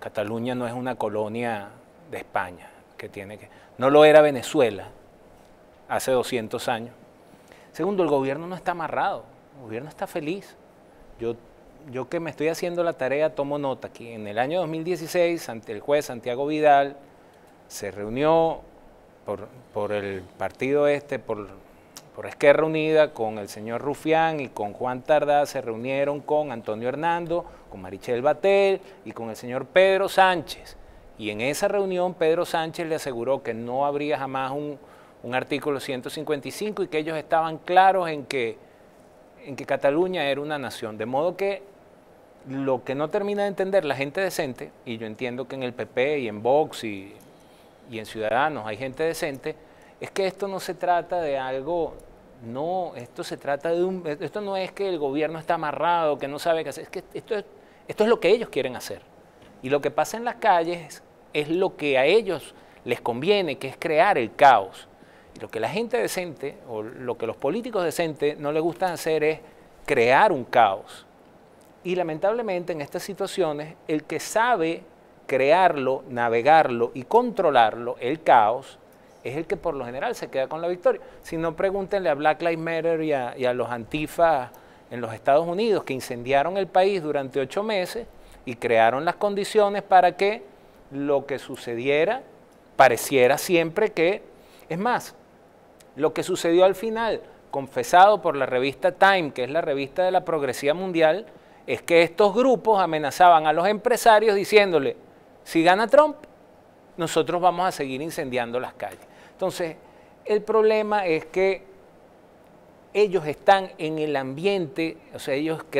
Cataluña no es una colonia de España, que tiene que... No lo era Venezuela hace 200 años. Segundo, el gobierno no está amarrado, el gobierno está feliz. Yo, yo que me estoy haciendo la tarea tomo nota que En el año 2016, ante el juez Santiago Vidal se reunió por, por el partido este, por por que reunida con el señor Rufián y con Juan Tardá, se reunieron con Antonio Hernando, con Marichel Batel y con el señor Pedro Sánchez. Y en esa reunión Pedro Sánchez le aseguró que no habría jamás un, artículo 155 y que ellos estaban claros en que, en que Cataluña era una nación. De modo que lo que no termina de entender la gente decente, y yo entiendo que en el PP y en Vox y, y en Ciudadanos hay gente decente, es que esto no se trata de algo no, esto se trata de un, esto no es que el gobierno está amarrado, que no sabe qué hacer, es que esto es, esto es lo que ellos quieren hacer. Y lo que pasa en las calles es lo que a ellos les conviene, que es crear el caos. Y lo que la gente decente o lo que los políticos decentes no les gusta hacer es crear un caos. Y lamentablemente en estas situaciones el que sabe crearlo, navegarlo y controlarlo, el caos, es el que por lo general se queda con la victoria. Si no, pregúntenle a Black Lives Matter y a, los antifas en los Estados Unidos que incendiaron el país durante ocho meses y crearon las condiciones para que lo que sucediera pareciera siempre que, es más, lo que sucedió al final, confesado por la revista Time, que es la revista de la progresía mundial, es que estos grupos amenazaban a los empresarios diciéndole, si gana Trump, nosotros vamos a seguir incendiando las calles. Entonces, el problema es que ellos están en el ambiente, o sea, ellos creen.